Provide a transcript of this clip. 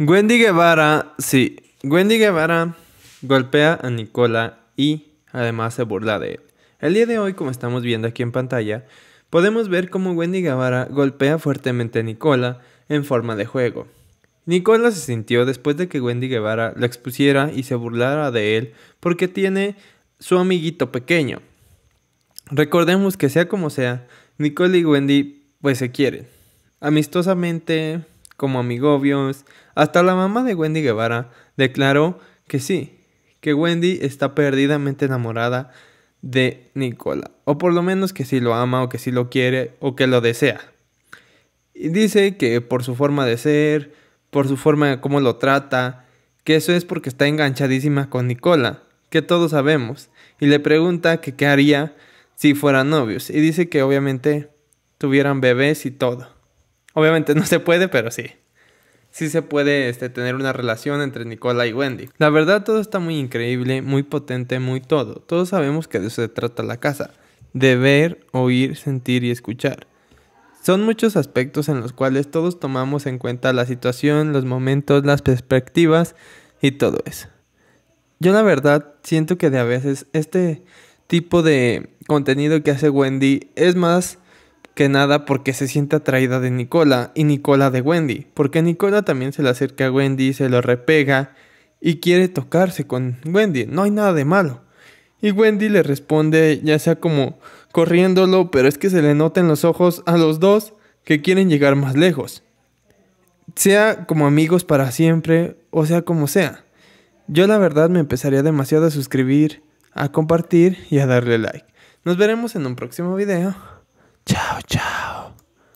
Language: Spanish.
Wendy Guevara, sí, Wendy Guevara golpea a Nicola y además se burla de él. El día de hoy, como estamos viendo aquí en pantalla, podemos ver cómo Wendy Guevara golpea fuertemente a Nicola en forma de juego. Nicola se sintió después de que Wendy Guevara la expusiera y se burlara de él porque tiene su amiguito pequeño. Recordemos que sea como sea, Nicola y Wendy pues se quieren. Amistosamente como amigobios, hasta la mamá de Wendy Guevara declaró que sí, que Wendy está perdidamente enamorada de Nicola, o por lo menos que sí lo ama, o que sí lo quiere, o que lo desea. Y dice que por su forma de ser, por su forma de cómo lo trata, que eso es porque está enganchadísima con Nicola, que todos sabemos, y le pregunta que qué haría si fueran novios, y dice que obviamente tuvieran bebés y todo. Obviamente no se puede, pero sí. Sí se puede este, tener una relación entre Nicola y Wendy. La verdad todo está muy increíble, muy potente, muy todo. Todos sabemos que de eso se trata la casa. De ver, oír, sentir y escuchar. Son muchos aspectos en los cuales todos tomamos en cuenta la situación, los momentos, las perspectivas y todo eso. Yo la verdad siento que de a veces este tipo de contenido que hace Wendy es más que nada porque se siente atraída de Nicola y Nicola de Wendy, porque Nicola también se le acerca a Wendy, se lo repega y quiere tocarse con Wendy, no hay nada de malo. Y Wendy le responde ya sea como corriéndolo, pero es que se le nota en los ojos a los dos que quieren llegar más lejos. Sea como amigos para siempre o sea como sea. Yo la verdad me empezaría demasiado a suscribir, a compartir y a darle like. Nos veremos en un próximo video.